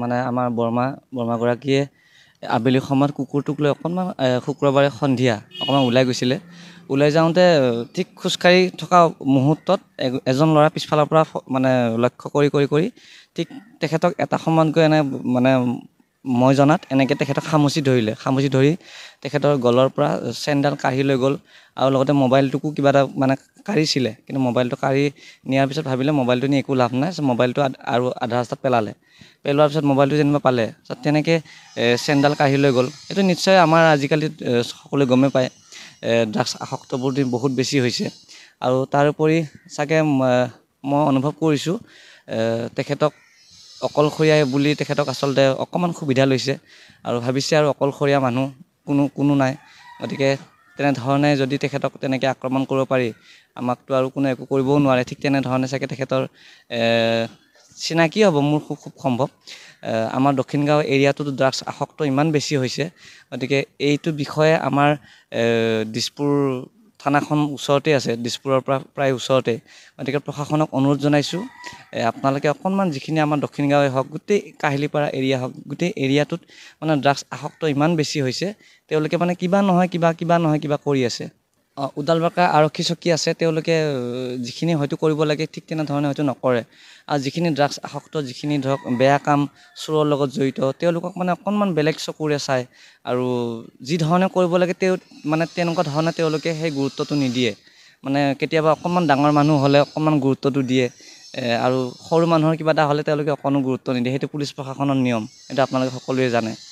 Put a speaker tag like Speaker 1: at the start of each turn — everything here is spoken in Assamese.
Speaker 1: মানে আমাৰ বৰমা বৰমাগৰাকীয়ে আবেলি সময়ত কুকুৰটোক লৈ অকণমান শুক্ৰবাৰে সন্ধিয়া অকণমান ওলাই গৈছিলে ওলাই যাওঁতে ঠিক খোজকাঢ়ি থকা মুহূৰ্তত এজন ল'ৰা পিছফালৰ পৰা মানে লক্ষ্য কৰি কৰি কৰি ঠিক তেখেতক এটা সময়ত গৈ এনে মানে মই জনাত এনেকৈ তেখেতক সামুচি ধৰিলে খামুচি ধৰি তেখেতৰ গলৰ পৰা চেণ্ডাল কাঢ়ি লৈ গ'ল আৰু লগতে মোবাইলটোকো কিবা এটা মানে কাঢ়িছিলে কিন্তু মোবাইলটো কাঢ়ি নিয়াৰ পিছত ভাবিলে মোবাইলটো নি একো লাভ নাই মোবাইলটো আৰু আধা ৰাস্তাত পেলালে পেলোৱাৰ পিছত মোবাইলটো যেনিবা পালে তেনেকৈ চেণ্ডাল কাঢ়ি লৈ গ'ল এইটো নিশ্চয় আমাৰ আজিকালি সকলোৱে গমেই পায় ড্ৰাগছ আসক্তবোৰ বহুত বেছি হৈছে আৰু তাৰোপৰি চাগে মই অনুভৱ কৰিছোঁ তেখেতক অকলশৰীয়াই বুলি তেখেতক আচলতে অকণমান সুবিধা লৈছে আৰু ভাবিছে আৰু অকলশৰীয়া মানুহ কোনো কোনো নাই গতিকে তেনেধৰণে যদি তেখেতক তেনেকৈ আক্ৰমণ কৰিব পাৰি আমাকতো আৰু কোনো একো কৰিবও নোৱাৰে ঠিক তেনেধৰণে চাগে তেখেতৰ চিনাকি হ'ব মোৰ খুব খুব সম্ভৱ আমাৰ দক্ষিণ গাঁও এৰিয়াটোত ড্ৰাগছ আসক্ত ইমান বেছি হৈছে গতিকে এইটো বিষয়ে আমাৰ দিছপুৰ থানাখন ওচৰতে আছে দিছপুৰৰ পৰা প্ৰায় ওচৰতে গতিকে প্ৰশাসনক অনুৰোধ জনাইছোঁ আপোনালোকে অকণমান যিখিনি আমাৰ দক্ষিণ গাঁৱে হওক গোটেই কাহিলীপাৰা এৰিয়া হওক গোটেই এৰিয়াটোত মানে ড্ৰাগছ আসক্ত ইমান বেছি হৈছে তেওঁলোকে মানে কিবা নহয় কিবা কিবা নহয় কিবা কৰি আছে উদালবাৰকা আৰক্ষী চকী আছে তেওঁলোকে যিখিনি হয়তো কৰিব লাগে ঠিক তেনেধৰণে হয়তো নকৰে আৰু যিখিনি ড্ৰাগছ আসক্ত যিখিনি ধৰক বেয়া কাম চোৰৰ লগত জড়িত তেওঁলোকক মানে অকণমান বেলেগ চকুৰে চায় আৰু যি ধৰণে কৰিব লাগে তেওঁ মানে তেনেকুৱা ধৰণে তেওঁলোকে সেই গুৰুত্বটো নিদিয়ে মানে কেতিয়াবা অকণমান ডাঙৰ মানুহ হ'লে অকণমান গুৰুত্বটো দিয়ে আৰু সৰু মানুহৰ কিবা এটা হ'লে তেওঁলোকে অকণো গুৰুত্ব নিদিয়ে সেইটো পুলিচ প্ৰশাসনৰ নিয়ম সেইটো আপোনালোকে সকলোৱে জানে